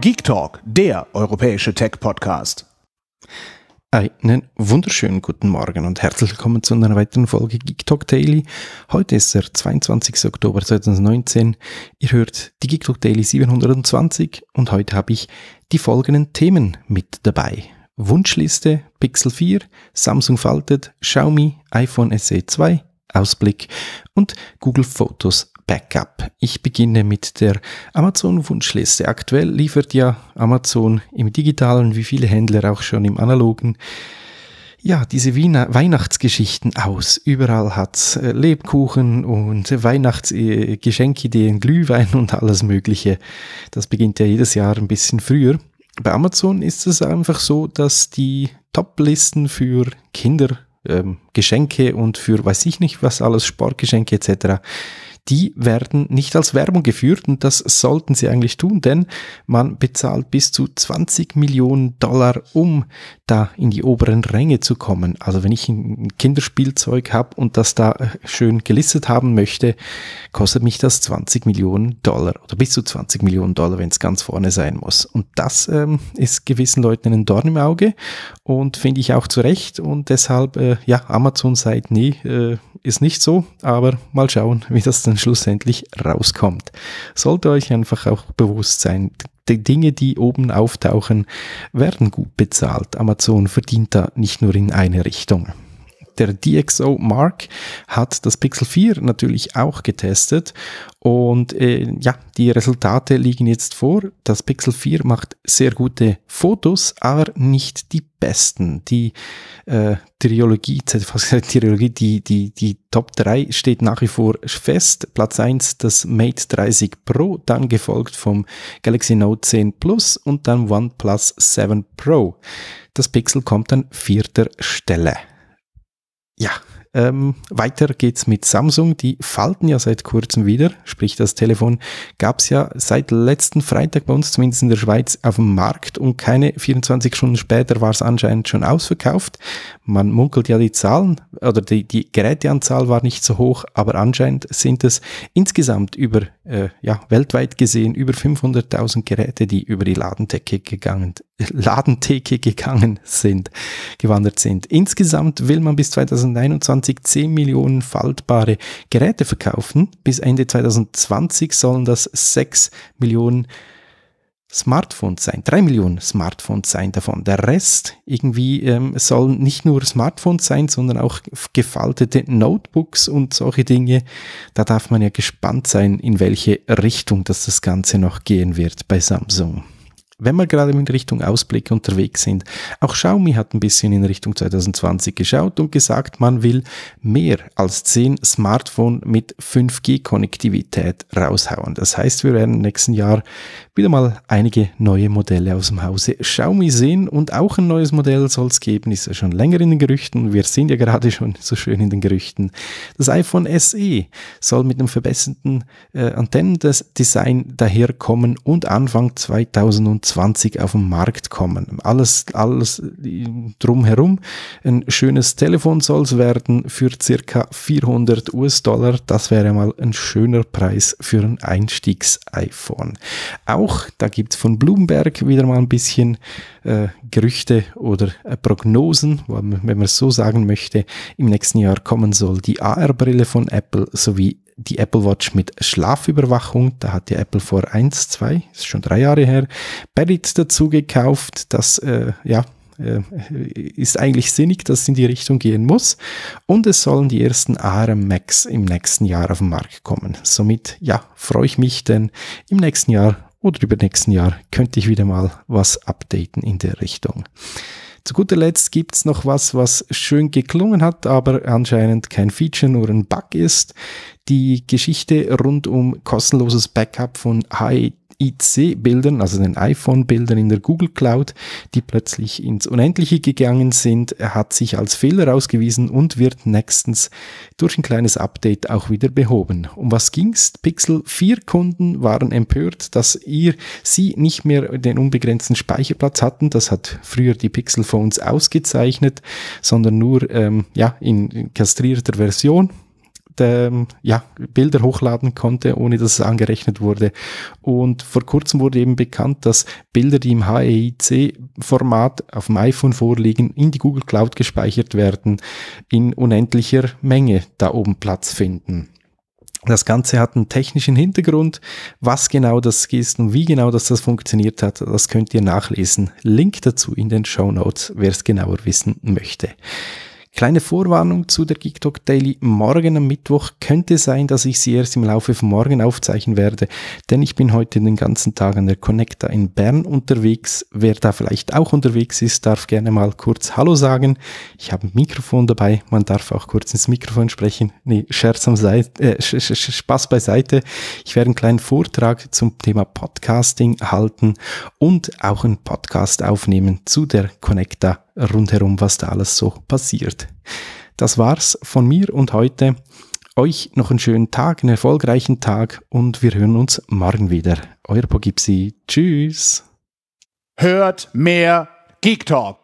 Geek Talk, der europäische Tech-Podcast. Einen wunderschönen guten Morgen und herzlich willkommen zu einer weiteren Folge Geek Talk Daily. Heute ist der 22. Oktober 2019. Ihr hört die Geek Talk Daily 720 und heute habe ich die folgenden Themen mit dabei. Wunschliste Pixel 4, Samsung faltet, Xiaomi, iPhone SE 2, Ausblick und Google Fotos Backup. Ich beginne mit der Amazon-Wunschliste. Aktuell liefert ja Amazon im digitalen, wie viele Händler auch schon im analogen, ja, diese Wiener Weihnachtsgeschichten aus. Überall hat's äh, Lebkuchen und Weihnachtsgeschenkideen, Glühwein und alles Mögliche. Das beginnt ja jedes Jahr ein bisschen früher. Bei Amazon ist es einfach so, dass die Top-Listen für Kinder ähm, Geschenke und für weiß ich nicht was alles, Sportgeschenke etc die werden nicht als Werbung geführt und das sollten sie eigentlich tun, denn man bezahlt bis zu 20 Millionen Dollar, um da in die oberen Ränge zu kommen. Also wenn ich ein Kinderspielzeug habe und das da äh, schön gelistet haben möchte, kostet mich das 20 Millionen Dollar oder bis zu 20 Millionen Dollar, wenn es ganz vorne sein muss. Und das ähm, ist gewissen Leuten einen Dorn im Auge und finde ich auch zu Recht und deshalb, äh, ja, Amazon sagt, nee, äh, ist nicht so, aber mal schauen, wie das dann dann schlussendlich rauskommt. Sollte euch einfach auch bewusst sein, die Dinge, die oben auftauchen, werden gut bezahlt. Amazon verdient da nicht nur in eine Richtung der DxO Mark hat das Pixel 4 natürlich auch getestet und äh, ja, die Resultate liegen jetzt vor. Das Pixel 4 macht sehr gute Fotos, aber nicht die besten. Die äh, Trilogie, Trilogie die, die, die Top 3 steht nach wie vor fest. Platz 1 das Mate 30 Pro, dann gefolgt vom Galaxy Note 10 Plus und dann OnePlus 7 Pro. Das Pixel kommt an vierter Stelle. Ja, ähm, weiter geht's mit Samsung. Die falten ja seit kurzem wieder, sprich das Telefon gab's ja seit letzten Freitag bei uns, zumindest in der Schweiz, auf dem Markt und keine 24 Stunden später war es anscheinend schon ausverkauft. Man munkelt ja die Zahlen oder die, die Geräteanzahl war nicht so hoch, aber anscheinend sind es insgesamt über, äh, ja, weltweit gesehen über 500.000 Geräte, die über die Ladendecke gegangen Ladentheke gegangen sind, gewandert sind. Insgesamt will man bis 2021 10 Millionen faltbare Geräte verkaufen. Bis Ende 2020 sollen das 6 Millionen Smartphones sein, 3 Millionen Smartphones sein davon. Der Rest irgendwie ähm, sollen nicht nur Smartphones sein, sondern auch gefaltete Notebooks und solche Dinge. Da darf man ja gespannt sein, in welche Richtung das, das Ganze noch gehen wird bei Samsung wenn wir gerade in Richtung Ausblick unterwegs sind. Auch Xiaomi hat ein bisschen in Richtung 2020 geschaut und gesagt, man will mehr als 10 Smartphones mit 5G-Konnektivität raushauen. Das heißt, wir werden im nächsten Jahr wieder mal einige neue Modelle aus dem Hause Xiaomi sehen und auch ein neues Modell soll es geben, ist ja schon länger in den Gerüchten. Wir sind ja gerade schon so schön in den Gerüchten. Das iPhone SE soll mit einem verbesserten äh, Antennendesign daherkommen und Anfang 2020 20 auf den Markt kommen. Alles, alles drumherum. Ein schönes Telefon soll es werden für circa 400 US-Dollar. Das wäre mal ein schöner Preis für ein Einstiegs-iPhone. Auch, da gibt es von Bloomberg wieder mal ein bisschen äh, Gerüchte oder äh, Prognosen, wenn man es so sagen möchte. Im nächsten Jahr kommen soll die AR-Brille von Apple sowie die Apple Watch mit Schlafüberwachung. Da hat die Apple vor eins, zwei, ist schon drei Jahre her, Barrett dazu gekauft. Das, äh, ja, äh, ist eigentlich sinnig, dass es in die Richtung gehen muss. Und es sollen die ersten ARM Max im nächsten Jahr auf den Markt kommen. Somit, ja, freue ich mich, denn im nächsten Jahr oder übernächsten Jahr könnte ich wieder mal was updaten in der Richtung. Zu guter Letzt gibt es noch was, was schön geklungen hat, aber anscheinend kein Feature, nur ein Bug ist. Die Geschichte rund um kostenloses Backup von High e IC-Bildern, also den iPhone-Bildern in der Google Cloud, die plötzlich ins Unendliche gegangen sind, hat sich als Fehler ausgewiesen und wird nächstens durch ein kleines Update auch wieder behoben. Um was ging's? Pixel 4 Kunden waren empört, dass ihr sie nicht mehr den unbegrenzten Speicherplatz hatten. Das hat früher die Pixel Phones ausgezeichnet, sondern nur ähm, ja, in kastrierter Version ähm, ja, Bilder hochladen konnte, ohne dass es angerechnet wurde. Und vor kurzem wurde eben bekannt, dass Bilder, die im HEIC-Format auf dem iPhone vorliegen, in die Google Cloud gespeichert werden, in unendlicher Menge da oben Platz finden. Das Ganze hat einen technischen Hintergrund. Was genau das ist und wie genau das, das funktioniert hat, das könnt ihr nachlesen. Link dazu in den Show Notes, wer es genauer wissen möchte. Kleine Vorwarnung zu der GeekTalk Daily. Morgen am Mittwoch könnte sein, dass ich sie erst im Laufe von morgen aufzeichnen werde, denn ich bin heute den ganzen Tag an der Connecta in Bern unterwegs. Wer da vielleicht auch unterwegs ist, darf gerne mal kurz Hallo sagen. Ich habe ein Mikrofon dabei, man darf auch kurz ins Mikrofon sprechen. Nee, Scherz am Seite, äh, Spaß beiseite. Ich werde einen kleinen Vortrag zum Thema Podcasting halten und auch einen Podcast aufnehmen zu der Connecta rundherum, was da alles so passiert. Das war's von mir und heute. Euch noch einen schönen Tag, einen erfolgreichen Tag und wir hören uns morgen wieder. Euer Pogipsi. Tschüss. Hört mehr Geek Talk.